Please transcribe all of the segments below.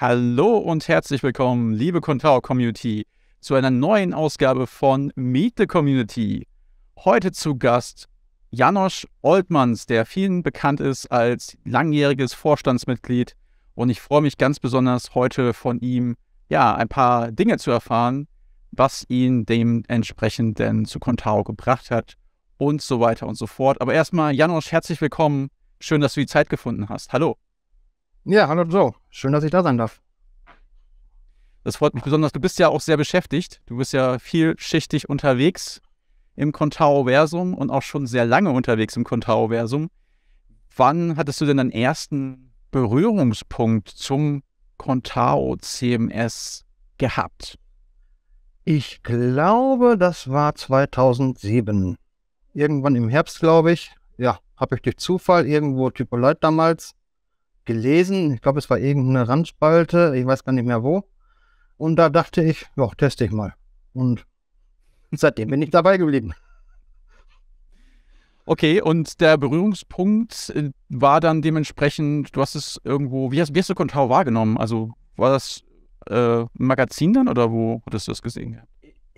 Hallo und herzlich willkommen, liebe Contao Community, zu einer neuen Ausgabe von Meet the Community. Heute zu Gast Janosch Oltmanns, der vielen bekannt ist als langjähriges Vorstandsmitglied. Und ich freue mich ganz besonders, heute von ihm ja ein paar Dinge zu erfahren, was ihn dementsprechend denn zu Contao gebracht hat und so weiter und so fort. Aber erstmal, Janosch, herzlich willkommen. Schön, dass du die Zeit gefunden hast. Hallo. Ja, hallo Joe. Schön, dass ich da sein darf. Das freut mich besonders. Du bist ja auch sehr beschäftigt. Du bist ja vielschichtig unterwegs im Contao-Versum und auch schon sehr lange unterwegs im Contao-Versum. Wann hattest du denn deinen ersten Berührungspunkt zum Contao CMS gehabt? Ich glaube, das war 2007. Irgendwann im Herbst, glaube ich. Ja, habe ich durch Zufall irgendwo Typoleit damals gelesen. Ich glaube, es war irgendeine Randspalte, ich weiß gar nicht mehr wo. Und da dachte ich, ja, teste ich mal. Und seitdem bin ich dabei geblieben. Okay, und der Berührungspunkt äh, war dann dementsprechend, du hast es irgendwo, wie hast, wie hast du Kontau wahrgenommen? Also war das äh, ein Magazin dann oder wo hattest du das gesehen?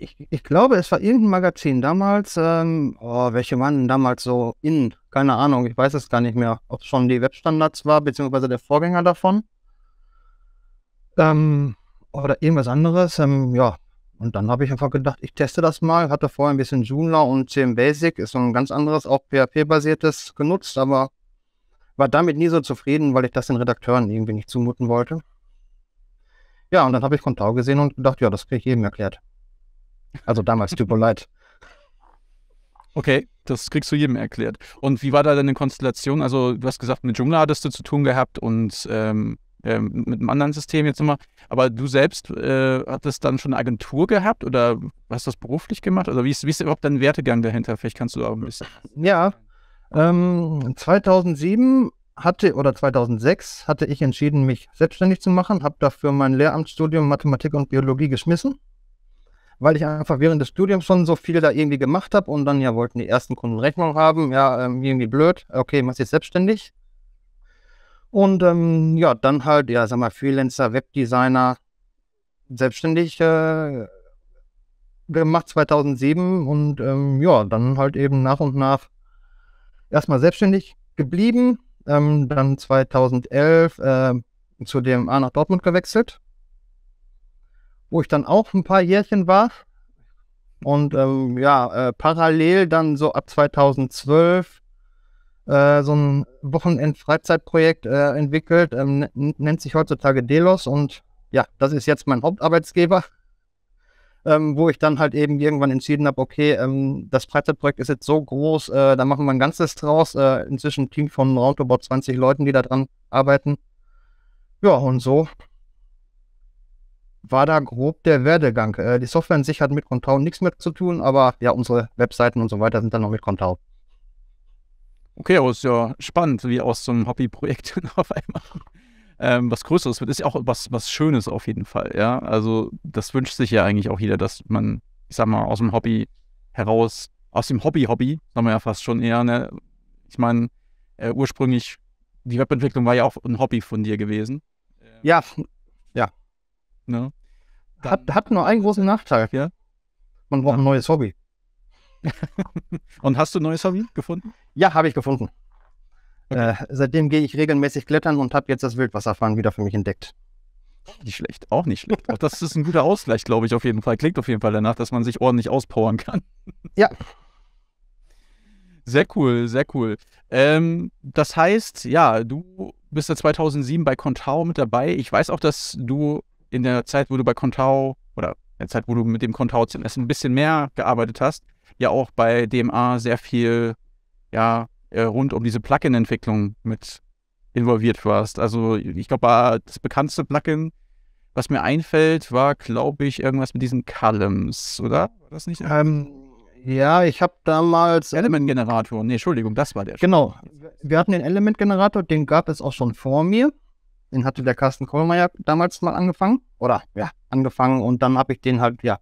ich, ich, glaube, es war irgendein Magazin damals. Ähm, oh, welche waren denn damals so in? Keine Ahnung, ich weiß es gar nicht mehr, ob es schon die Webstandards war, beziehungsweise der Vorgänger davon. Ähm, oder irgendwas anderes. Ähm, ja, und dann habe ich einfach gedacht, ich teste das mal. Hatte vorher ein bisschen Joomla und CM Basic, ist so ein ganz anderes, auch PHP-basiertes genutzt, aber war damit nie so zufrieden, weil ich das den Redakteuren irgendwie nicht zumuten wollte. Ja, und dann habe ich Contao gesehen und gedacht, ja, das kriege ich jedem erklärt. Also damals, tut mir leid. Okay, das kriegst du jedem erklärt. Und wie war da deine Konstellation? Also, du hast gesagt, mit Joomla hattest du zu tun gehabt und ähm, ähm, mit einem anderen System jetzt immer. Aber du selbst äh, hattest dann schon eine Agentur gehabt oder hast du das beruflich gemacht? Oder wie ist, wie ist überhaupt dein Wertegang dahinter? Vielleicht kannst du auch ein bisschen. Ja, ähm, 2007 hatte oder 2006 hatte ich entschieden, mich selbstständig zu machen, habe dafür mein Lehramtsstudium Mathematik und Biologie geschmissen weil ich einfach während des Studiums schon so viel da irgendwie gemacht habe und dann ja wollten die ersten Kunden Rechnung haben. Ja, ähm, irgendwie blöd. Okay, machst jetzt selbstständig. Und ähm, ja, dann halt, ja, sag mal, Freelancer, Webdesigner, selbstständig äh, gemacht 2007 und ähm, ja, dann halt eben nach und nach erstmal selbstständig geblieben. Ähm, dann 2011 äh, zu dem A nach Dortmund gewechselt wo ich dann auch ein paar Jährchen war. Und ähm, ja, äh, parallel dann so ab 2012 äh, so ein Wochenend-Freizeitprojekt äh, entwickelt, ähm, nennt sich heutzutage Delos. Und ja, das ist jetzt mein Hauptarbeitsgeber, ähm, wo ich dann halt eben irgendwann entschieden habe, okay, ähm, das Freizeitprojekt ist jetzt so groß, äh, da machen wir ein ganzes draus. Äh, inzwischen ein Team von roundabout 20 Leuten, die da dran arbeiten. Ja, und so war da grob der Werdegang. Äh, die Software an sich hat mit Comtown nichts mehr zu tun, aber ja, unsere Webseiten und so weiter sind dann noch mit Comtown. Okay, aber ist ja spannend, wie aus so einem Hobbyprojekt auf einmal ähm, was Größeres wird. Ist ja auch was, was Schönes auf jeden Fall, ja. Also das wünscht sich ja eigentlich auch jeder, dass man, ich sag mal, aus dem Hobby heraus, aus dem Hobby-Hobby, sagen wir ja fast schon eher, ne? Ich meine, äh, ursprünglich, die Webentwicklung war ja auch ein Hobby von dir gewesen. Ja, Ne? hat, hat nur einen äh, großen Nachteil. Ja? Man braucht ja. ein neues Hobby. Und hast du ein neues Hobby gefunden? Ja, habe ich gefunden. Okay. Äh, seitdem gehe ich regelmäßig klettern und habe jetzt das Wildwasserfahren wieder für mich entdeckt. Nicht schlecht, auch nicht schlecht. Auch das ist ein guter Ausgleich, glaube ich, auf jeden Fall. Klingt auf jeden Fall danach, dass man sich ordentlich auspowern kann. Ja. Sehr cool, sehr cool. Ähm, das heißt, ja, du bist ja 2007 bei Contao mit dabei. Ich weiß auch, dass du in der Zeit, wo du bei Contao oder in der Zeit, wo du mit dem Contao CMS ein bisschen mehr gearbeitet hast, ja auch bei DMA sehr viel ja, äh, rund um diese Plugin-Entwicklung mit involviert warst. Also ich glaube, das bekannteste Plugin, was mir einfällt, war, glaube ich, irgendwas mit diesen Columns, oder? War das nicht? Ähm, ja, ich habe damals. Element-Generator. Nee, Entschuldigung, das war der. Genau. Wir hatten den Element-Generator, den gab es auch schon vor mir. Den hatte der Carsten Kohlmeier damals mal angefangen. Oder ja, angefangen. Und dann habe ich den halt, ja,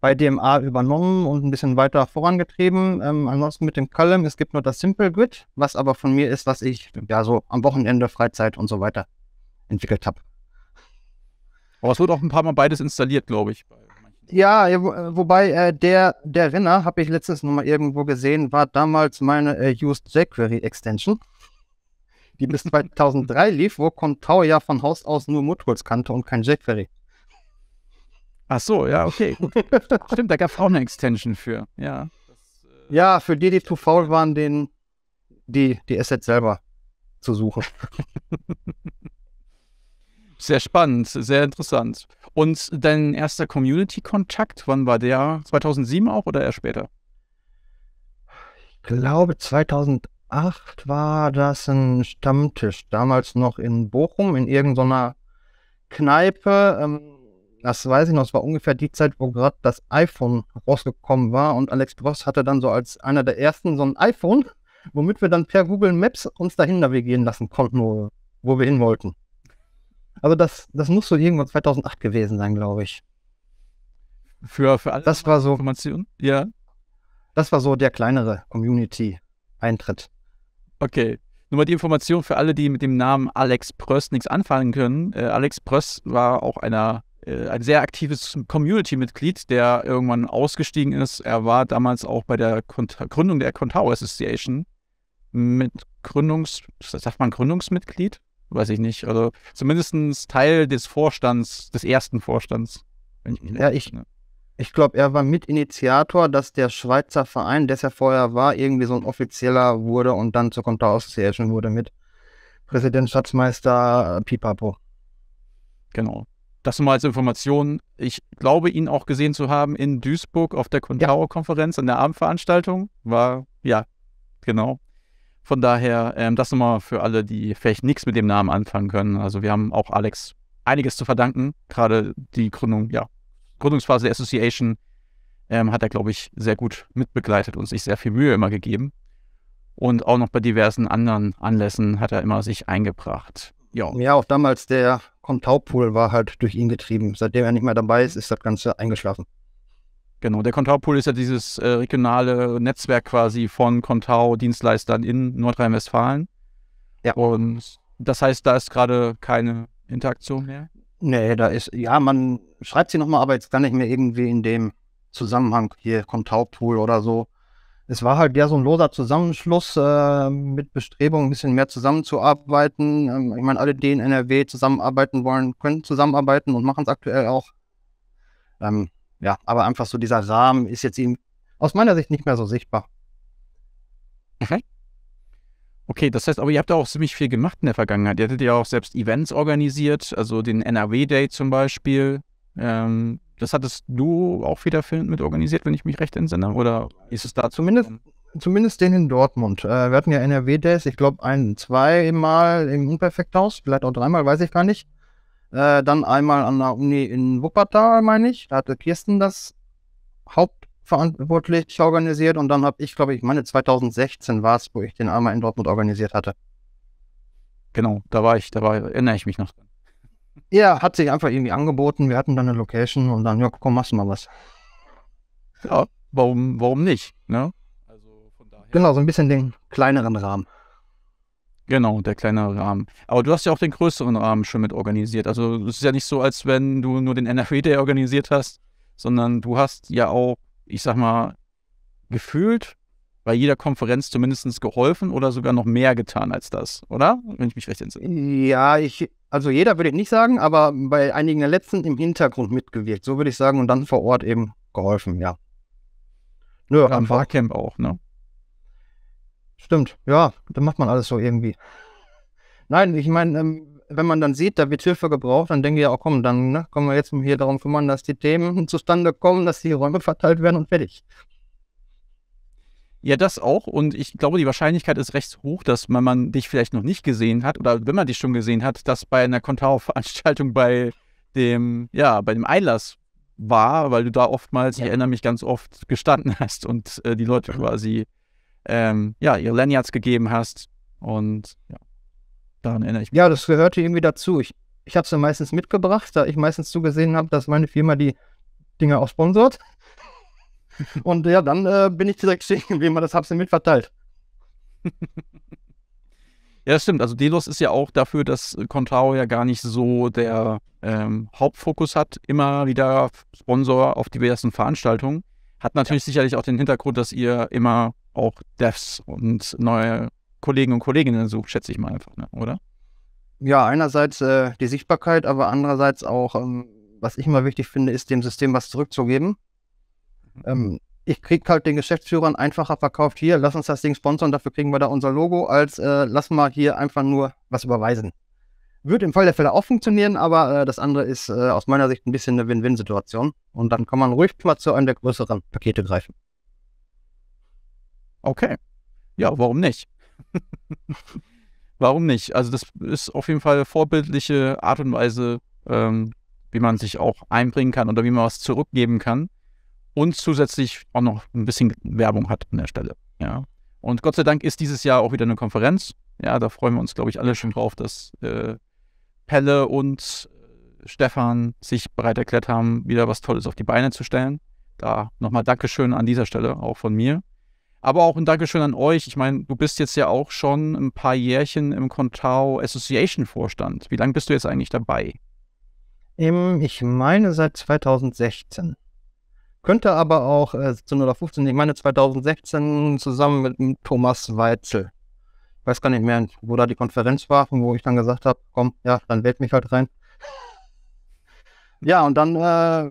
bei DMA übernommen und ein bisschen weiter vorangetrieben. Ähm, ansonsten mit dem Column, es gibt nur das Simple Grid, was aber von mir ist, was ich ja so am Wochenende, Freizeit und so weiter entwickelt habe. Aber es wurde auch ein paar Mal beides installiert, glaube ich. Ja, äh, wobei äh, der, der Renner, habe ich letztens noch mal irgendwo gesehen, war damals meine äh, Used jQuery Extension die bis 2003 lief, wo Contao ja von Haus aus nur Mutwurz kannte und kein jQuery. Ach so, ja, okay. Stimmt, da gab es auch eine Extension für, ja. Äh, ja, für die, die zu faul waren, den, die, die Asset selber zu suchen. sehr spannend, sehr interessant. Und dein erster Community-Kontakt, wann war der? 2007 auch oder eher später? Ich glaube 2008 2008 war das ein Stammtisch, damals noch in Bochum, in irgendeiner Kneipe. Ähm, das weiß ich noch, es war ungefähr die Zeit, wo gerade das iPhone rausgekommen war und Alex Bross hatte dann so als einer der ersten so ein iPhone, womit wir dann per Google Maps uns dahin navigieren lassen konnten, wo, wir hin wollten. Also das, das muss so irgendwann 2008 gewesen sein, glaube ich. Für, für alle das war so, Informationen? Ja. Das war so der kleinere Community-Eintritt. Okay. Nur mal die Information für alle, die mit dem Namen Alex Pröss nichts anfangen können. Äh, Alex Pröss war auch einer, äh, ein sehr aktives Community-Mitglied, der irgendwann ausgestiegen ist. Er war damals auch bei der Kont Gründung der Contao Association mit Gründungs, sagt man Gründungsmitglied? Weiß ich nicht. Also zumindest Teil des Vorstands, des ersten Vorstands. Wenn Ich mich ja, ich, ich glaube, er war Mitinitiator, dass der Schweizer Verein, der er vorher war, irgendwie so ein offizieller wurde und dann zur Counter Association wurde mit Präsident, Schatzmeister, Pipapo. Genau. Das mal als Information. Ich glaube, ihn auch gesehen zu haben in Duisburg auf der Contao-Konferenz, in der Abendveranstaltung. War, ja, genau. Von daher, ähm, das nochmal für alle, die vielleicht nichts mit dem Namen anfangen können. Also, wir haben auch Alex einiges zu verdanken, gerade die Gründung, ja, Gründungsphase der Association ähm, hat er, glaube ich, sehr gut mitbegleitet und sich sehr viel Mühe immer gegeben. Und auch noch bei diversen anderen Anlässen hat er immer sich eingebracht. Jo. Ja, auch damals der Kontaupool war halt durch ihn getrieben. Seitdem er nicht mehr dabei ist, ist das Ganze eingeschlafen. Genau, der Kontaupool ist ja dieses äh, regionale Netzwerk quasi von kontau dienstleistern in Nordrhein-Westfalen. Ja. Und das heißt, da ist gerade keine Interaktion mehr? Nee, da ist, ja, man schreibt sie nochmal, aber jetzt gar nicht mehr irgendwie in dem Zusammenhang, hier kommt Hauptpool oder so. Es war halt ja so ein loser Zusammenschluss äh, mit Bestrebung, ein bisschen mehr zusammenzuarbeiten. Ähm, ich meine, alle, die in NRW zusammenarbeiten wollen, können zusammenarbeiten und machen es aktuell auch. Ähm, ja, aber einfach so dieser Rahmen ist jetzt eben aus meiner Sicht nicht mehr so sichtbar. Okay. Okay, das heißt, aber ihr habt auch ziemlich viel gemacht in der Vergangenheit. Ihr hattet ja auch selbst Events organisiert, also den NRW Day zum Beispiel. Ähm, das hattest du auch federführend mit organisiert, wenn ich mich recht entsinne, oder ist es da zumindest? Zumindest den in Dortmund. Äh, wir hatten ja NRW-Days, ich glaube ein, zweimal im Unperfekthaus, vielleicht auch dreimal, weiß ich gar nicht. Äh, dann einmal an der Uni in Wuppertal, meine ich. Da hatte Kirsten das Haupt verantwortlich organisiert und dann habe ich, glaube ich, meine 2016 war es, wo ich den einmal in Dortmund organisiert hatte. Genau, da war ich, da war, erinnere ich mich noch dran. Ja, hat sich einfach irgendwie angeboten. Wir hatten dann eine Location und dann, ja, komm, machst du mal was. Ja, warum, warum nicht? Ne? Also von daher. Genau, so ein bisschen den kleineren Rahmen. Genau, der kleinere Rahmen. Aber du hast ja auch den größeren Rahmen schon mit organisiert. Also es ist ja nicht so, als wenn du nur den NRW-Day organisiert hast, sondern du hast ja auch ich sag mal, gefühlt bei jeder Konferenz zumindest geholfen oder sogar noch mehr getan als das, oder? Wenn ich mich recht entsinne. Ja, ich, also jeder würde ich nicht sagen, aber bei einigen der letzten im Hintergrund mitgewirkt, so würde ich sagen, und dann vor Ort eben geholfen, ja. Nö, ja, am Barcamp auch, ne? Stimmt, ja, da macht man alles so irgendwie. Nein, ich meine, ähm, wenn man dann sieht, da wird Hilfe gebraucht, dann denke ich, ja, oh, komm, dann ne, können wir jetzt hier darum kümmern, dass die Themen zustande kommen, dass die Räume verteilt werden und fertig. Ja, das auch. Und ich glaube, die Wahrscheinlichkeit ist recht hoch, dass man, man dich vielleicht noch nicht gesehen hat oder wenn man dich schon gesehen hat, dass bei einer Kontau-Veranstaltung bei dem, ja, bei dem Einlass war, weil du da oftmals, ja. ich erinnere mich ganz oft, gestanden hast und äh, die Leute mhm. quasi, ähm, ja, ihre Lanyards gegeben hast. Und ja. Daran erinnere ich mich. Ja, das gehörte irgendwie dazu. Ich, ich habe es ja meistens mitgebracht, da ich meistens zugesehen habe, dass meine Firma die Dinger auch sponsort. Und ja, dann äh, bin ich direkt stehen geblieben, das habe ich mit verteilt. Ja, das stimmt. Also Delos ist ja auch dafür, dass Contao ja gar nicht so der ähm, Hauptfokus hat, immer wieder Sponsor auf diversen Veranstaltungen. Hat natürlich ja. sicherlich auch den Hintergrund, dass ihr immer auch Devs und neue Kollegen und Kolleginnen sucht, schätze ich mal einfach, ne? oder? Ja, einerseits äh, die Sichtbarkeit, aber andererseits auch, ähm, was ich immer wichtig finde, ist dem System was zurückzugeben. Mhm. Ähm, ich kriege halt den Geschäftsführern einfacher verkauft, hier, lass uns das Ding sponsern, dafür kriegen wir da unser Logo, als äh, lass mal hier einfach nur was überweisen. Wird im Fall der Fälle auch funktionieren, aber äh, das andere ist äh, aus meiner Sicht ein bisschen eine Win-Win-Situation. Und dann kann man ruhig mal zu einem der größeren Pakete greifen. Okay. Ja, warum nicht? Warum nicht? Also das ist auf jeden Fall eine vorbildliche Art und Weise, ähm, wie man sich auch einbringen kann oder wie man was zurückgeben kann und zusätzlich auch noch ein bisschen Werbung hat an der Stelle. Ja. Und Gott sei Dank ist dieses Jahr auch wieder eine Konferenz. Ja, da freuen wir uns, glaube ich, alle schon drauf, dass äh, Pelle und äh, Stefan sich bereit erklärt haben, wieder was Tolles auf die Beine zu stellen. Da nochmal Dankeschön an dieser Stelle auch von mir. Aber auch ein Dankeschön an euch. Ich meine, du bist jetzt ja auch schon ein paar Jährchen im Contao Association Vorstand. Wie lange bist du jetzt eigentlich dabei? ich meine seit 2016. Könnte aber auch äh, 17 oder 15, ich meine 2016 zusammen mit, mit Thomas Weitzel. Ich weiß gar nicht mehr, wo da die Konferenz war, und wo ich dann gesagt habe, komm, ja, dann wählt mich halt rein. ja, und dann äh,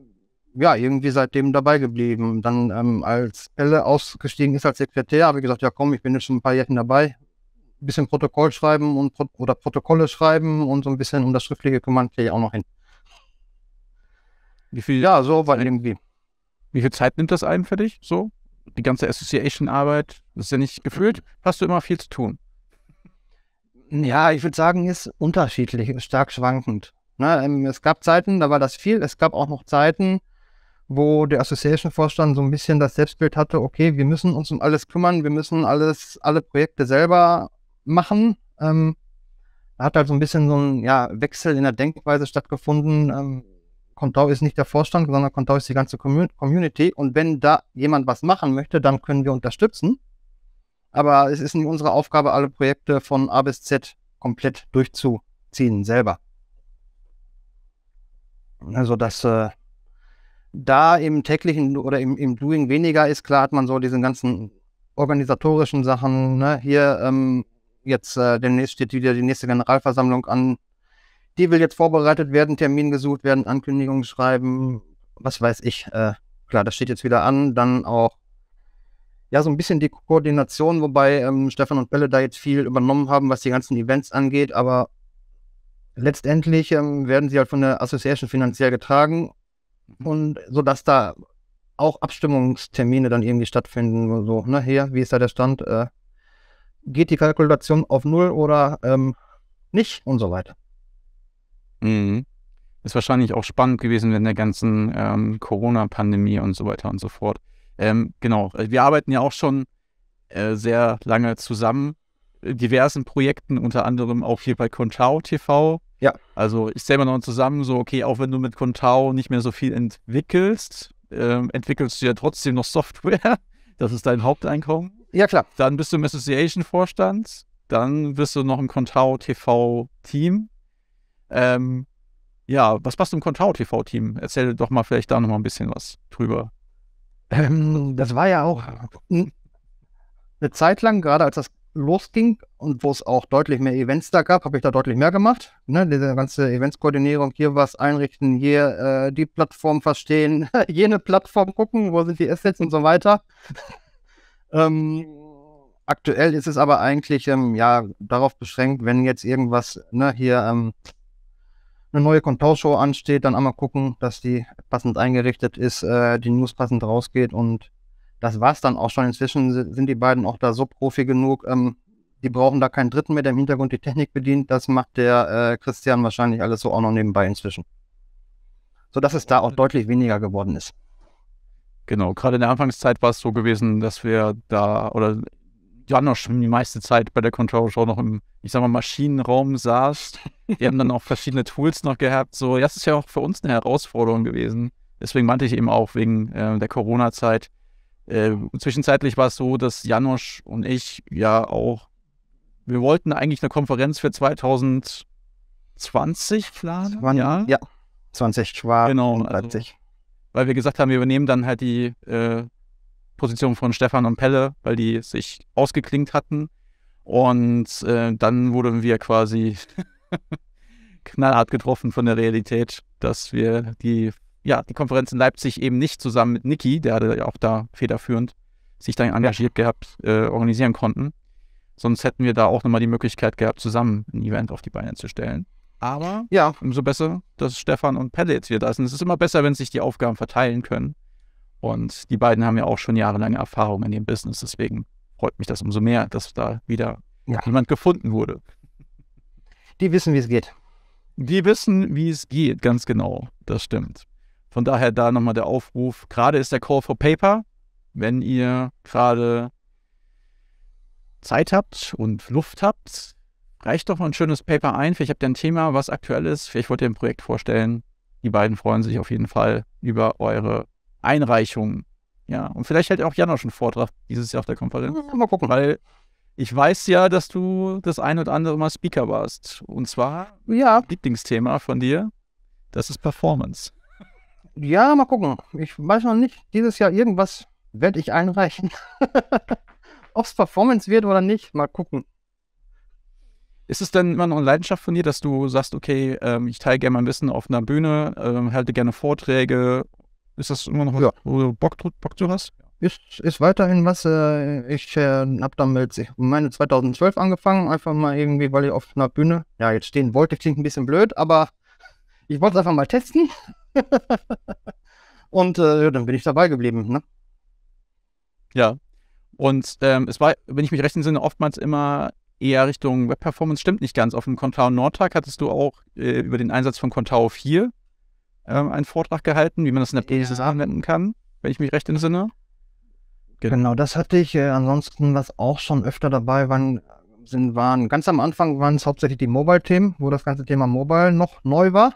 ja, irgendwie seitdem dabei geblieben. Dann ähm, als Pelle ausgestiegen ist als Sekretär, habe ich gesagt, ja komm, ich bin jetzt schon ein paar Jährchen dabei. Ein bisschen Protokoll schreiben und oder Protokolle schreiben und so ein bisschen um das Schriftliche kümmern, kriege ich auch noch hin. Wie viel? Ja, so war irgendwie. Wie viel Zeit nimmt das ein für dich? So? Die ganze Association-Arbeit, das ist ja nicht gefühlt, hast du immer viel zu tun. Ja, ich würde sagen, ist unterschiedlich, ist stark schwankend. Ne, ähm, es gab Zeiten, da war das viel. Es gab auch noch Zeiten, wo der Association-Vorstand so ein bisschen das Selbstbild hatte, okay, wir müssen uns um alles kümmern, wir müssen alles, alle Projekte selber machen. Ähm, da hat halt so ein bisschen so ein ja, Wechsel in der Denkweise stattgefunden. Ähm, Contao ist nicht der Vorstand, sondern Contao ist die ganze Community. Und wenn da jemand was machen möchte, dann können wir unterstützen. Aber es ist nicht unsere Aufgabe, alle Projekte von A bis Z komplett durchzuziehen selber. Also das äh, da im täglichen oder im, im Doing weniger ist. Klar hat man so diesen ganzen organisatorischen Sachen. Ne? Hier ähm, jetzt äh, demnächst steht wieder die nächste Generalversammlung an. Die will jetzt vorbereitet werden, Termin gesucht werden, Ankündigungen schreiben, was weiß ich. Äh, klar, das steht jetzt wieder an. Dann auch ja so ein bisschen die Koordination, wobei ähm, Stefan und Belle da jetzt viel übernommen haben, was die ganzen Events angeht. Aber letztendlich ähm, werden sie halt von der Association finanziell getragen Mhm. und so dass da auch Abstimmungstermine dann irgendwie stattfinden. So, ne, hier, wie ist da der Stand? Äh, geht die Kalkulation auf Null oder ähm, nicht und so weiter. Mhm. Ist wahrscheinlich auch spannend gewesen während der ganzen ähm, Corona-Pandemie und so weiter und so fort. Ähm, genau, äh, wir arbeiten ja auch schon äh, sehr lange zusammen, äh, diversen Projekten, unter anderem auch hier bei Conchao TV, ja, also ich zähle mal noch zusammen, so okay, auch wenn du mit Contao nicht mehr so viel entwickelst, ähm, entwickelst du ja trotzdem noch Software. Das ist dein Haupteinkommen. Ja, klar. Dann bist du im Association-Vorstand. Dann bist du noch im Contao TV-Team. Ähm, ja, was machst du im Contao TV-Team? Erzähl doch mal vielleicht da nochmal ein bisschen was drüber. Ähm, das war ja auch eine Zeit lang, gerade als das losging und wo es auch deutlich mehr Events da gab, habe ich da deutlich mehr gemacht. Ne, diese ganze Eventskoordinierung, hier was einrichten, hier äh, die Plattform verstehen, jene Plattform gucken, wo sind die Assets und so weiter. ähm, aktuell ist es aber eigentlich ähm, ja darauf beschränkt, wenn jetzt irgendwas ne, hier ähm, eine neue Kontorshow ansteht, dann einmal gucken, dass die passend eingerichtet ist, äh, die News passend rausgeht und das war es dann auch schon. Inzwischen sind die beiden auch da so profi genug. Ähm, die brauchen da keinen Dritten mehr, der im Hintergrund die Technik bedient. Das macht der äh, Christian wahrscheinlich alles so auch noch nebenbei inzwischen. Sodass es da auch deutlich weniger geworden ist. Genau, gerade in der Anfangszeit war es so gewesen, dass wir da oder Janosch die meiste Zeit bei der Control Show noch im, ich sag mal, Maschinenraum saß. Wir haben dann auch verschiedene Tools noch gehabt. So, das ist ja auch für uns eine Herausforderung gewesen. Deswegen meinte ich eben auch wegen äh, der Corona-Zeit, äh, zwischenzeitlich war es so, dass Janosch und ich ja auch, wir wollten eigentlich eine Konferenz für 2020 planen. 20, ja? ja, 20 war genau, also, weil wir gesagt haben, wir übernehmen dann halt die äh, Position von Stefan und Pelle, weil die sich ausgeklingt hatten. Und äh, dann wurden wir quasi knallhart getroffen von der Realität, dass wir die ja, die Konferenz in Leipzig eben nicht zusammen mit Niki, der hatte ja auch da federführend sich dann engagiert gehabt, äh, organisieren konnten. Sonst hätten wir da auch nochmal die Möglichkeit gehabt, zusammen ein Event auf die Beine zu stellen. Aber ja. umso besser, dass Stefan und Pelle jetzt wieder da sind. Es ist immer besser, wenn sich die Aufgaben verteilen können. Und die beiden haben ja auch schon jahrelange Erfahrung in dem Business. Deswegen freut mich das umso mehr, dass da wieder ja. jemand gefunden wurde. Die wissen, wie es geht. Die wissen, wie es geht, ganz genau. Das stimmt. Von daher da nochmal der Aufruf. Gerade ist der Call for Paper. Wenn ihr gerade Zeit habt und Luft habt, reicht doch mal ein schönes Paper ein. Vielleicht habt ihr ein Thema, was aktuell ist. Vielleicht wollt ihr ein Projekt vorstellen. Die beiden freuen sich auf jeden Fall über eure Einreichungen. Ja, und vielleicht hält auch Jan auch schon Vortrag dieses Jahr auf der Konferenz. Mhm. Mal gucken. Weil ich weiß ja, dass du das ein oder andere Mal Speaker warst. Und zwar, ja, Lieblingsthema von dir, das ist Performance. Ja, mal gucken. Ich weiß noch nicht. Dieses Jahr irgendwas werde ich einreichen. Ob es Performance wird oder nicht, mal gucken. Ist es denn immer noch eine Leidenschaft von dir, dass du sagst, okay, ähm, ich teile gerne mein Wissen auf einer Bühne, ähm, halte gerne Vorträge? Ist das immer noch was, ja. wo du Bock, Bock zu hast? Ist, ist weiterhin was. Äh, ich äh, habe damit meine 2012 angefangen, einfach mal irgendwie, weil ich auf einer Bühne, ja, jetzt stehen wollte, klingt ein bisschen blöd, aber ich wollte es einfach mal testen. und äh, dann bin ich dabei geblieben. Ne? Ja. Und ähm, es war, wenn ich mich recht entsinne, oftmals immer eher Richtung Web-Performance. Stimmt nicht ganz. Auf dem Contao Nordtag hattest du auch äh, über den Einsatz von Contao 4 äh, einen Vortrag gehalten, wie man das in der Praxis ja. anwenden kann, wenn ich mich recht entsinne. Genau, genau das hatte ich. Äh, ansonsten, was auch schon öfter dabei waren, sind, waren ganz am Anfang waren es hauptsächlich die Mobile-Themen, wo das ganze Thema Mobile noch neu war.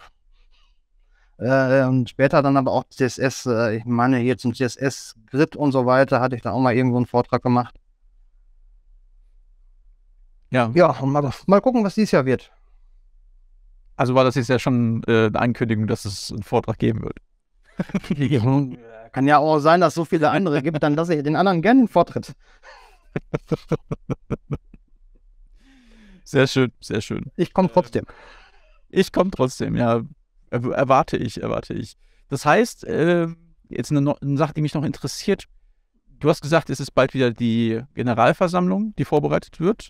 Äh, und später dann aber auch CSS, äh, ich meine hier zum CSS-Grid und so weiter, hatte ich da auch mal irgendwo einen Vortrag gemacht. Ja. Ja, mal, mal gucken, was dieses Jahr wird. Also war das jetzt ja schon äh, eine Ankündigung, dass es einen Vortrag geben wird. Äh, kann ja auch sein, dass es so viele andere gibt, dann lasse ich den anderen gerne einen Vortritt. Sehr schön, sehr schön. Ich komme trotzdem. Ich komme trotzdem, ja. Erwarte ich, erwarte ich. Das heißt, äh, jetzt eine, eine, Sache, die mich noch interessiert. Du hast gesagt, es ist bald wieder die Generalversammlung, die vorbereitet wird.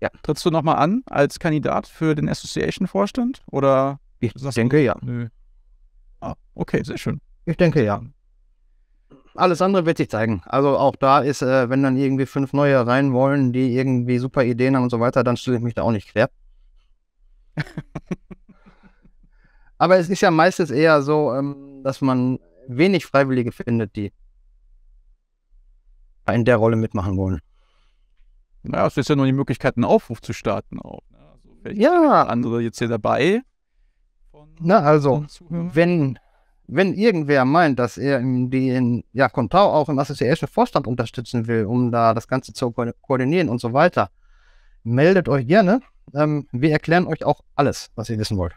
Ja. Trittst du nochmal an als Kandidat für den Association-Vorstand? Oder ich denke du? ja. Nö. Ah, okay, sehr schön. Ich denke ja. Alles andere wird sich zeigen. Also auch da ist, äh, wenn dann irgendwie fünf neue rein wollen, die irgendwie super Ideen haben und so weiter, dann stelle ich mich da auch nicht quer. Aber es ist ja meistens eher so, ähm, dass man wenig Freiwillige findet, die in der Rolle mitmachen wollen. Naja, es ist ja nur die Möglichkeit, einen Aufruf zu starten auch. Ne? Also ja. Andere jetzt hier dabei. Na, also, wenn, wenn irgendwer meint, dass er den ja, Kontau auch im Association Vorstand unterstützen will, um da das Ganze zu ko koordinieren und so weiter, meldet euch gerne. Ähm, wir erklären euch auch alles, was ihr wissen wollt.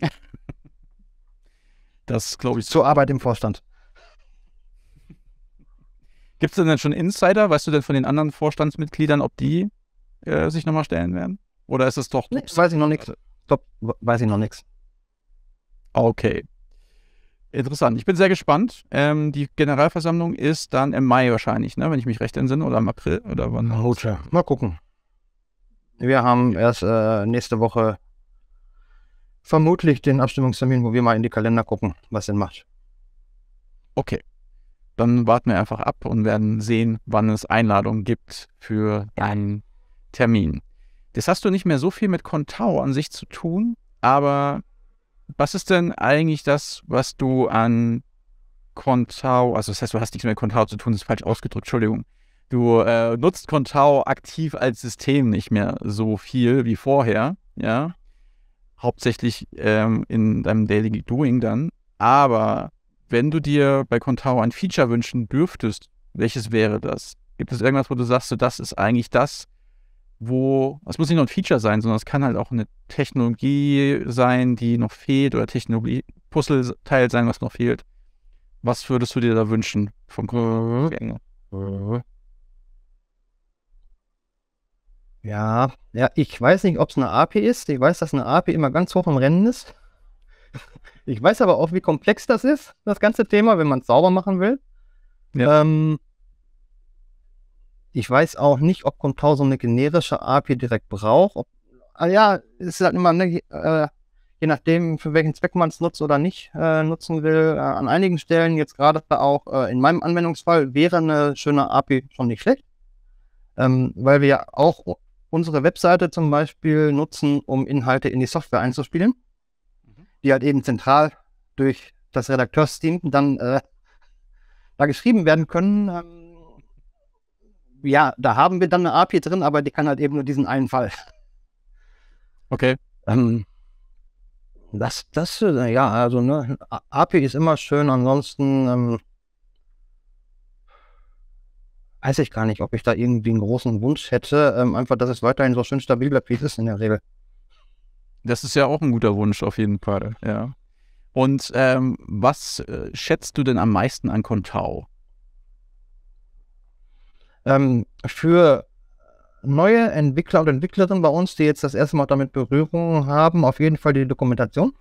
Das glaube ich. Zur Arbeit im Vorstand. Gibt es denn, schon Insider? Weißt du denn von den anderen Vorstandsmitgliedern, ob die äh, sich nochmal stellen werden? Oder ist es doch. Nee, weiß ich noch nichts. Stopp, weiß ich noch nichts. Okay. Interessant. Ich bin sehr gespannt. Ähm, die Generalversammlung ist dann im Mai wahrscheinlich, ne? wenn ich mich recht entsinne, oder im April oder wann? Rutsche. Mal gucken. Wir haben erst äh, nächste Woche vermutlich den Abstimmungstermin, wo wir mal in die Kalender gucken, was denn macht. Okay. Dann warten wir einfach ab und werden sehen, wann es Einladungen gibt für einen Termin. Das hast du nicht mehr so viel mit Contao an sich zu tun, aber was ist denn eigentlich das, was du an Contao, also das heißt, du hast nichts mehr mit Contao zu tun, das ist falsch ausgedrückt, Entschuldigung. Du äh, nutzt Contao aktiv als System nicht mehr so viel wie vorher, ja hauptsächlich ähm, in deinem Daily Doing dann. Aber wenn du dir bei Contao ein Feature wünschen dürftest, welches wäre das? Gibt es irgendwas, wo du sagst, so, das ist eigentlich das, wo, es muss nicht nur ein Feature sein, sondern es kann halt auch eine Technologie sein, die noch fehlt oder Technologie, Puzzleteil sein, was noch fehlt. Was würdest du dir da wünschen vom Gänger? Ja, ja, ich weiß nicht, ob es eine API ist. Ich weiß, dass eine API immer ganz hoch im Rennen ist. Ich weiß aber auch, wie komplex das ist, das ganze Thema, wenn man es sauber machen will. Ja. Ähm, ich weiß auch nicht, ob Comtow so eine generische API direkt braucht. Ob, ah ja, es ist halt immer, ne, je äh, nachdem, für welchen Zweck man es nutzt oder nicht äh, nutzen will. Äh, an einigen Stellen, jetzt gerade auch äh, in meinem Anwendungsfall, wäre eine schöne API schon nicht schlecht. Ähm, weil wir ja auch unsere Webseite zum Beispiel nutzen, um Inhalte in die Software einzuspielen, mhm. die halt eben zentral durch das Redakteursteam dann äh, da geschrieben werden können. Ähm, ja, da haben wir dann eine API drin, aber die kann halt eben nur diesen einen Fall. Okay. Ähm, das, das, äh, ja, also ne, API ist immer schön. Ansonsten ähm, weiß ich gar nicht, ob ich da irgendwie einen großen Wunsch hätte. Ähm, einfach, dass es weiterhin so schön stabil bleibt, wie es ist in der Regel. Das ist ja auch ein guter Wunsch auf jeden Fall, ja. Und ähm, was äh, schätzt du denn am meisten an Contao? Ähm, für neue Entwickler und Entwicklerinnen bei uns, die jetzt das erste Mal damit Berührung haben, auf jeden Fall die Dokumentation.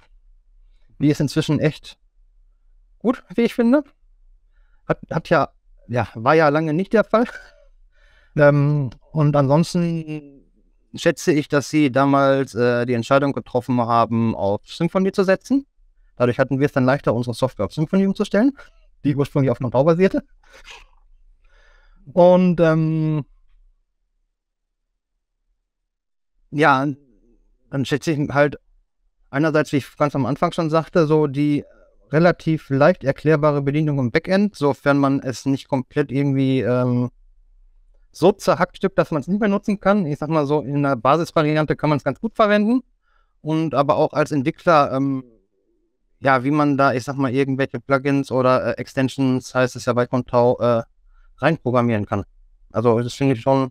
Die ist inzwischen echt gut, wie ich finde. Hat, hat ja ja, war ja lange nicht der Fall. Ähm, und ansonsten schätze ich, dass sie damals äh, die Entscheidung getroffen haben, auf Symfony zu setzen. Dadurch hatten wir es dann leichter, unsere Software auf Symfony umzustellen, die ursprünglich auf Montaur basierte. Und ähm, ja, dann schätze ich halt einerseits, wie ich ganz am Anfang schon sagte, so die relativ leicht erklärbare Bedienung im Backend, sofern man es nicht komplett irgendwie ähm, so zerhackstückt, dass man es nicht mehr nutzen kann. Ich sag mal so, in der Basisvariante kann man es ganz gut verwenden. Und aber auch als Entwickler, ähm, ja, wie man da, ich sag mal, irgendwelche Plugins oder äh, Extensions, heißt es ja bei Contau, äh, reinprogrammieren kann. Also das finde ich schon,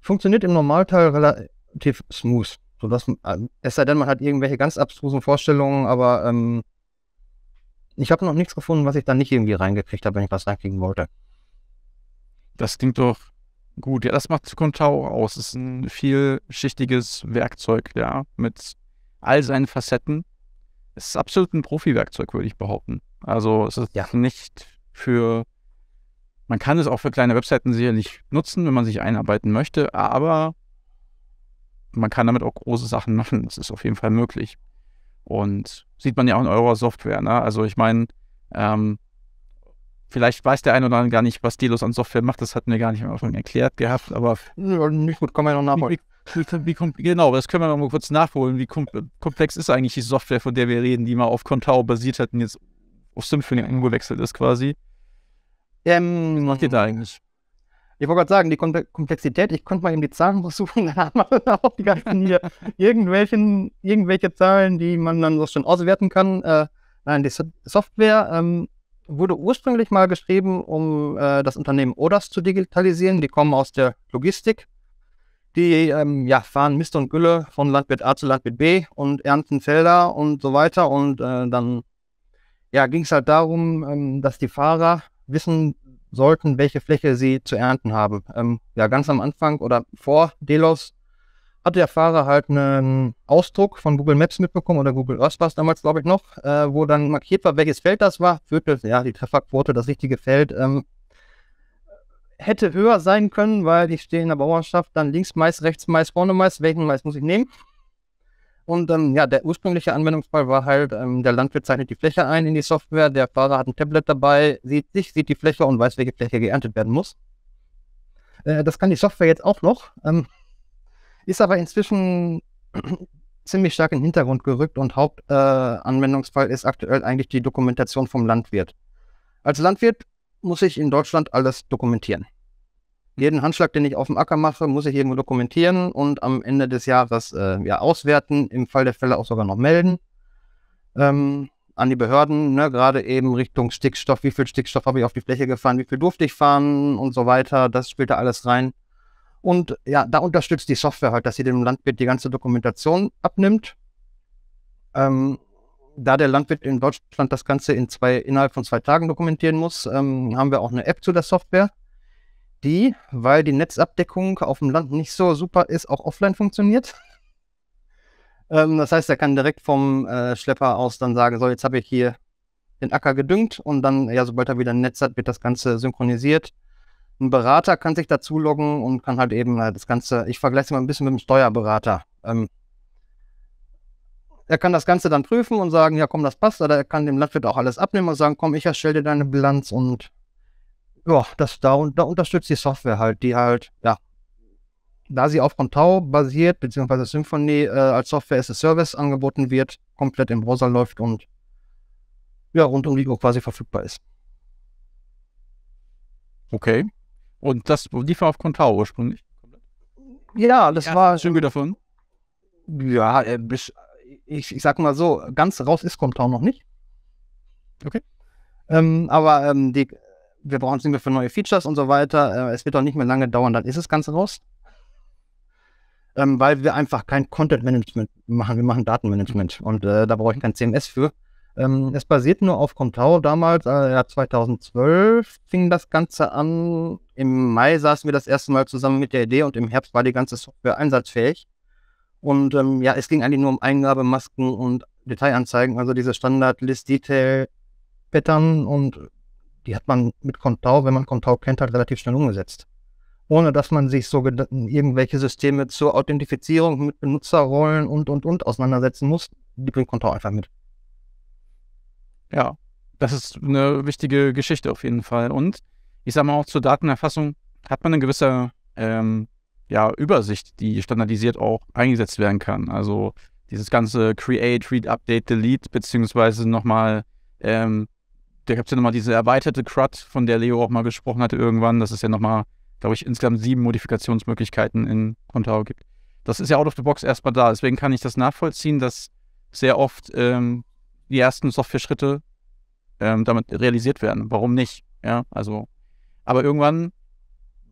funktioniert im Normalteil relativ smooth. Sodass, äh, es sei denn, man hat irgendwelche ganz abstrusen Vorstellungen, aber ähm, ich habe noch nichts gefunden, was ich dann nicht irgendwie reingekriegt habe, wenn ich was reinkriegen wollte. Das klingt doch gut. Ja, das macht Kontau aus. Es ist ein vielschichtiges Werkzeug, ja, mit all seinen Facetten. Es ist absolut ein Profi-Werkzeug, würde ich behaupten. Also es ist ja. nicht für man kann es auch für kleine Webseiten sicherlich nutzen, wenn man sich einarbeiten möchte, aber man kann damit auch große Sachen machen. Das ist auf jeden Fall möglich. Und sieht man ja auch in eurer Software. Ne? Also ich meine, ähm, vielleicht weiß der eine oder andere gar nicht, was Delos an Software macht. Das hatten wir gar nicht am Anfang erklärt gehabt. Aber ja, nicht gut, kann man ja noch nachholen. Wie, wie, genau, das können wir noch mal kurz nachholen. Wie komplex ist eigentlich die Software, von der wir reden, die mal auf Contao basiert hat und jetzt auf Symfony umgewechselt ist quasi? Ähm, was macht ihr da eigentlich? Ich wollte gerade sagen, die Komplexität, ich konnte mal eben die Zahlen versuchen, dann haben wir auch die ganzen hier irgendwelchen, irgendwelche Zahlen, die man dann so schön auswerten kann. Äh, nein, die Software ähm, wurde ursprünglich mal geschrieben, um äh, das Unternehmen Odas zu digitalisieren. Die kommen aus der Logistik. Die ähm, ja, fahren Mist und Gülle von Landwirt A zu Landwirt B und ernten Felder und so weiter. Und äh, dann ja, ging es halt darum, ähm, dass die Fahrer wissen sollten, welche Fläche sie zu ernten haben. Ähm, ja, ganz am Anfang oder vor Delos hatte der Fahrer halt einen Ausdruck von Google Maps mitbekommen oder Google Earth war es damals, glaube ich, noch, äh, wo dann markiert war, welches Feld das war. Viertel, ja, die Trefferquote, das richtige Feld. Ähm, hätte höher sein können, weil ich in der Bauernschaft dann links meist, rechts meist, vorne meist, welchen meist muss ich nehmen? Und ähm, ja, der ursprüngliche Anwendungsfall war halt, ähm, der Landwirt zeichnet die Fläche ein in die Software, der Fahrer hat ein Tablet dabei, sieht sich, sieht die Fläche und weiß, welche Fläche geerntet werden muss. Äh, das kann die Software jetzt auch noch, ähm, ist aber inzwischen ziemlich stark in den Hintergrund gerückt und Hauptanwendungsfall äh, ist aktuell eigentlich die Dokumentation vom Landwirt. Als Landwirt muss ich in Deutschland alles dokumentieren jeden Handschlag, den ich auf dem Acker mache, muss ich irgendwo dokumentieren und am Ende des Jahres äh, ja, auswerten, im Fall der Fälle auch sogar noch melden ähm, an die Behörden, ne, gerade eben Richtung Stickstoff, wie viel Stickstoff habe ich auf die Fläche gefahren, wie viel durfte ich fahren und so weiter, das spielt da alles rein. Und ja, da unterstützt die Software halt, dass sie dem Landwirt die ganze Dokumentation abnimmt. Ähm, da der Landwirt in Deutschland das Ganze in zwei, innerhalb von zwei Tagen dokumentieren muss, ähm, haben wir auch eine App zu der Software die, weil die Netzabdeckung auf dem Land nicht so super ist, auch offline funktioniert. ähm, das heißt, er kann direkt vom äh, Schlepper aus dann sagen, so, jetzt habe ich hier den Acker gedüngt und dann, ja, sobald er wieder ein Netz hat, wird das Ganze synchronisiert. Ein Berater kann sich dazu loggen und kann halt eben äh, das Ganze, ich vergleiche es mal ein bisschen mit dem Steuerberater. Ähm, er kann das Ganze dann prüfen und sagen, ja komm, das passt, oder er kann dem Landwirt auch alles abnehmen und sagen, komm, ich erstelle dir deine Bilanz und ja, das da, da unterstützt die Software halt, die halt, ja, da sie auf Contao basiert, beziehungsweise Symfony äh, als Software as a Service angeboten wird, komplett im Browser läuft und ja, rund um die Uhr quasi verfügbar ist. Okay. Und das lief auf Contao ursprünglich? Ja, das ja, war. Züge davon? Ja, äh, ich, ich sag mal so, ganz raus ist Contao noch nicht. Okay. Ähm, aber ähm, die wir brauchen es nicht mehr für neue Features und so weiter. Äh, es wird auch nicht mehr lange dauern, dann ist das Ganze raus. Ähm, weil wir einfach kein Content Management machen. Wir machen Datenmanagement und äh, da brauche ich kein CMS für. Ähm, es basiert nur auf Comtau damals, äh, 2012 fing das Ganze an. Im Mai saßen wir das erste Mal zusammen mit der Idee und im Herbst war die ganze Software einsatzfähig. Und ähm, ja, es ging eigentlich nur um Eingabemasken und Detailanzeigen, also diese Standard List Detail Pattern und die hat man mit Contao, wenn man Contao kennt, halt relativ schnell umgesetzt. Ohne dass man sich so irgendwelche Systeme zur Authentifizierung mit Benutzerrollen und und und auseinandersetzen muss. Die bringt Contao einfach mit. Ja, das ist eine wichtige Geschichte auf jeden Fall. Und ich sage mal auch zur Datenerfassung hat man eine gewisse ähm, ja, Übersicht, die standardisiert auch eingesetzt werden kann. Also dieses ganze Create, Read, Update, Delete, beziehungsweise nochmal ähm, da gab es ja nochmal diese erweiterte CRUD, von der Leo auch mal gesprochen hatte irgendwann, dass es ja nochmal, glaube ich, insgesamt sieben Modifikationsmöglichkeiten in Contao gibt. Das ist ja out of the box erstmal da. Deswegen kann ich das nachvollziehen, dass sehr oft ähm, die ersten Software-Schritte ähm, damit realisiert werden. Warum nicht? Ja, also. Aber irgendwann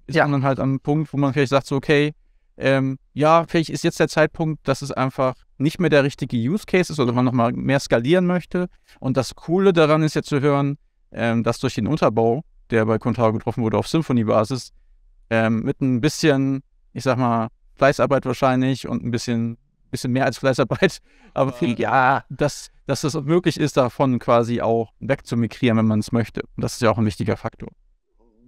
ist ja. man dann halt an einem Punkt, wo man vielleicht sagt, so, okay, ähm, ja, vielleicht ist jetzt der Zeitpunkt, dass es einfach nicht mehr der richtige Use Case ist oder man nochmal mehr skalieren möchte. Und das Coole daran ist ja zu hören, ähm, dass durch den Unterbau, der bei Contaro getroffen wurde auf Symphony-Basis, ähm, mit ein bisschen, ich sag mal, Fleißarbeit wahrscheinlich und ein bisschen, bisschen mehr als Fleißarbeit, aber viel, ja, dass, dass es möglich ist, davon quasi auch wegzumigrieren, wenn man es möchte. Und das ist ja auch ein wichtiger Faktor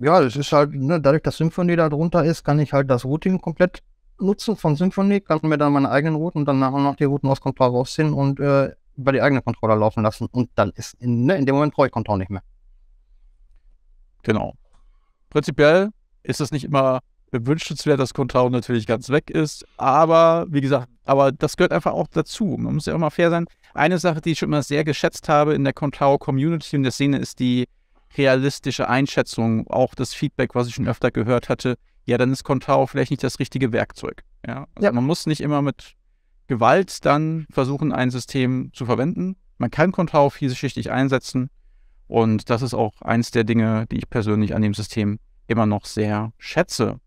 ja, es ist halt, ne, dadurch, dass Symfony da drunter ist, kann ich halt das Routing komplett Nutzung von Symfony kann mir dann meine eigenen Routen und dann nachher noch die Routen aus Control rausziehen und äh, über die eigene Controller laufen lassen. Und dann ist in, ne, in dem Moment brauche ich Control nicht mehr. Genau. Prinzipiell ist es nicht immer wünschenswert, dass Control natürlich ganz weg ist. Aber wie gesagt, aber das gehört einfach auch dazu. Man muss ja immer fair sein. Eine Sache, die ich schon immer sehr geschätzt habe in der Control-Community und der Szene, ist die realistische Einschätzung, auch das Feedback, was ich schon öfter gehört hatte, ja, dann ist Contao vielleicht nicht das richtige Werkzeug. Ja? Also ja. Man muss nicht immer mit Gewalt dann versuchen, ein System zu verwenden. Man kann Contao vielschichtig einsetzen. Und das ist auch eins der Dinge, die ich persönlich an dem System immer noch sehr schätze.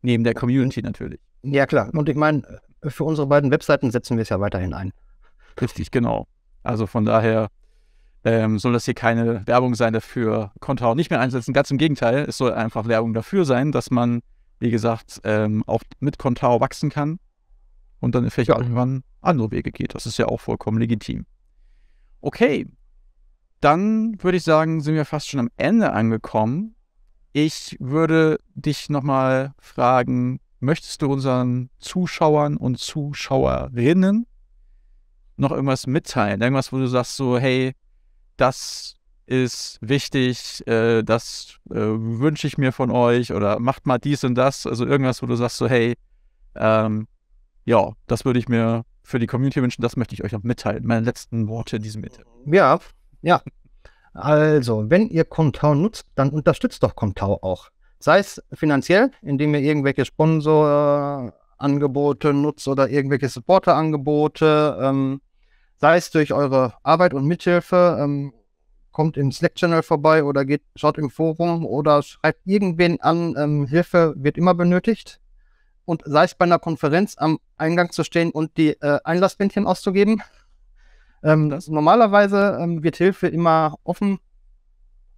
Neben der Community natürlich. Ja, klar. Und ich meine, für unsere beiden Webseiten setzen wir es ja weiterhin ein. Richtig, genau. Also von daher ähm, soll das hier keine Werbung sein dafür, Contao nicht mehr einsetzen. Ganz im Gegenteil, es soll einfach Werbung dafür sein, dass man wie gesagt, ähm, auch mit Contao wachsen kann und dann vielleicht ja. irgendwann andere Wege geht. Das ist ja auch vollkommen legitim. Okay, dann würde ich sagen, sind wir fast schon am Ende angekommen. Ich würde dich nochmal fragen, möchtest du unseren Zuschauern und Zuschauerinnen noch irgendwas mitteilen? Irgendwas, wo du sagst so, hey, das ist wichtig, äh, das äh, wünsche ich mir von euch oder macht mal dies und das, also irgendwas, wo du sagst so, hey, ähm, ja, das würde ich mir für die Community wünschen, das möchte ich euch noch mitteilen. Meine letzten Worte in diesem Mittel. Ja, ja. Also, wenn ihr Comtau nutzt, dann unterstützt doch Comtau auch. Sei es finanziell, indem ihr irgendwelche Sponsorangebote nutzt oder irgendwelche Supporterangebote. Ähm, sei es durch eure Arbeit und Mithilfe. Ähm, kommt im Slack-Channel vorbei oder geht, schaut im Forum oder schreibt irgendwen an. Ähm, Hilfe wird immer benötigt. Und sei es bei einer Konferenz am Eingang zu stehen und die äh, Einlassbändchen auszugeben. Ähm, das, normalerweise ähm, wird Hilfe immer offen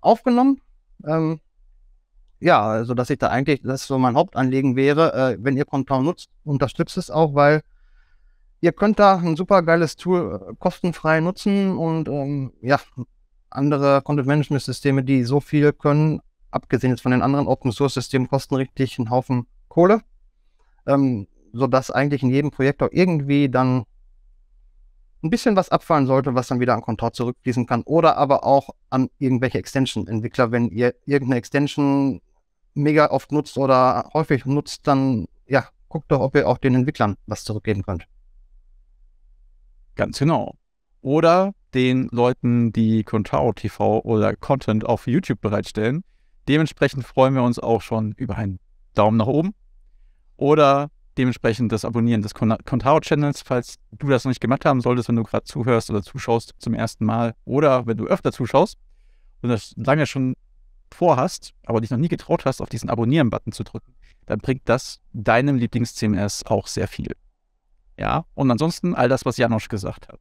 aufgenommen. Ähm, ja, also dass ich da eigentlich, das so mein Hauptanliegen wäre, äh, wenn ihr Compound nutzt, unterstützt es auch, weil ihr könnt da ein super geiles Tool äh, kostenfrei nutzen und ähm, ja, andere Content-Management-Systeme, die so viel können, abgesehen jetzt von den anderen Open-Source-Systemen, kosten richtig einen Haufen Kohle, ähm, sodass eigentlich in jedem Projekt auch irgendwie dann ein bisschen was abfallen sollte, was dann wieder an Kontor zurückfließen kann. Oder aber auch an irgendwelche Extension-Entwickler. Wenn ihr irgendeine Extension mega oft nutzt oder häufig nutzt, dann ja, guckt doch, ob ihr auch den Entwicklern was zurückgeben könnt. Ganz genau oder den Leuten, die Contao TV oder Content auf YouTube bereitstellen. Dementsprechend freuen wir uns auch schon über einen Daumen nach oben oder dementsprechend das Abonnieren des Contao-Channels, falls du das noch nicht gemacht haben solltest, wenn du gerade zuhörst oder zuschaust zum ersten Mal oder wenn du öfter zuschaust und das lange schon vorhast, aber dich noch nie getraut hast, auf diesen Abonnieren-Button zu drücken, dann bringt das deinem Lieblings-CMS auch sehr viel. Ja, und ansonsten all das, was Janosch gesagt hat.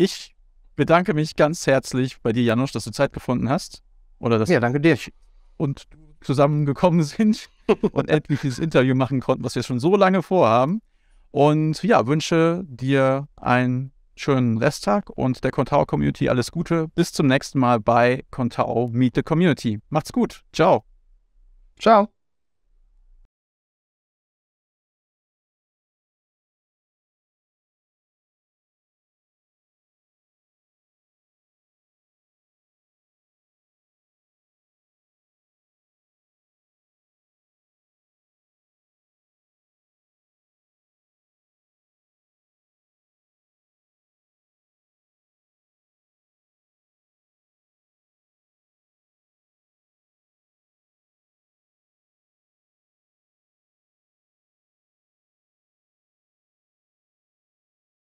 Ich bedanke mich ganz herzlich bei dir, Janusz, dass du Zeit gefunden hast. Oder dass ja, danke dir. Und zusammengekommen sind und endlich dieses Interview machen konnten, was wir schon so lange vorhaben. Und ja, wünsche dir einen schönen Resttag und der Contao Community alles Gute. Bis zum nächsten Mal bei Contao Meet the Community. Macht's gut. Ciao. Ciao.